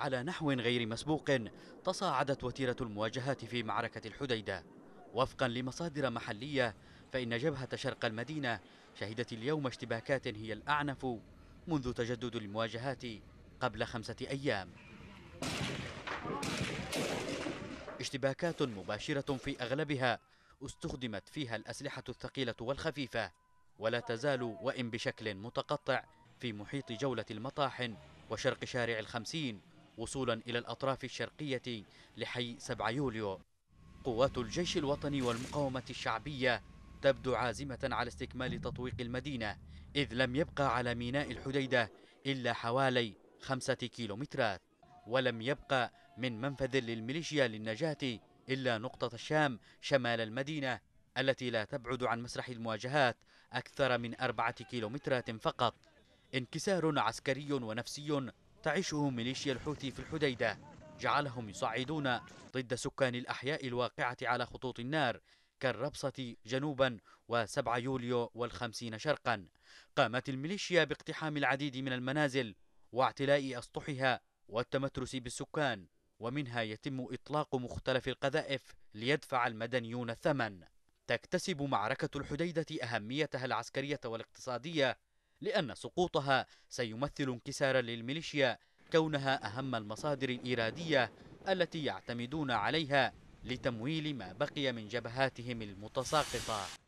على نحو غير مسبوق تصاعدت وتيرة المواجهات في معركة الحديدة وفقا لمصادر محلية فإن جبهة شرق المدينة شهدت اليوم اشتباكات هي الأعنف منذ تجدد المواجهات قبل خمسة أيام اشتباكات مباشرة في أغلبها استخدمت فيها الأسلحة الثقيلة والخفيفة ولا تزال وإن بشكل متقطع في محيط جولة المطاحن وشرق شارع الخمسين وصولا إلى الأطراف الشرقية لحي 7 يوليو قوات الجيش الوطني والمقاومة الشعبية تبدو عازمة على استكمال تطويق المدينة إذ لم يبقى على ميناء الحديدة إلا حوالي خمسة كيلومترات ولم يبقى من منفذ للميليشيا للنجاة إلا نقطة الشام شمال المدينة التي لا تبعد عن مسرح المواجهات أكثر من أربعة كيلومترات فقط انكسار عسكري ونفسي تعيشه ميليشيا الحوثي في الحديدة جعلهم يصعدون ضد سكان الأحياء الواقعة على خطوط النار كالربصة جنوبا وسبع يوليو والخمسين شرقا قامت الميليشيا باقتحام العديد من المنازل واعتلاء أسطحها والتمترس بالسكان ومنها يتم إطلاق مختلف القذائف ليدفع المدنيون الثمن تكتسب معركة الحديدة أهميتها العسكرية والاقتصادية لأن سقوطها سيمثل انكسارا للميليشيا كونها أهم المصادر الإيرادية التي يعتمدون عليها لتمويل ما بقي من جبهاتهم المتساقطة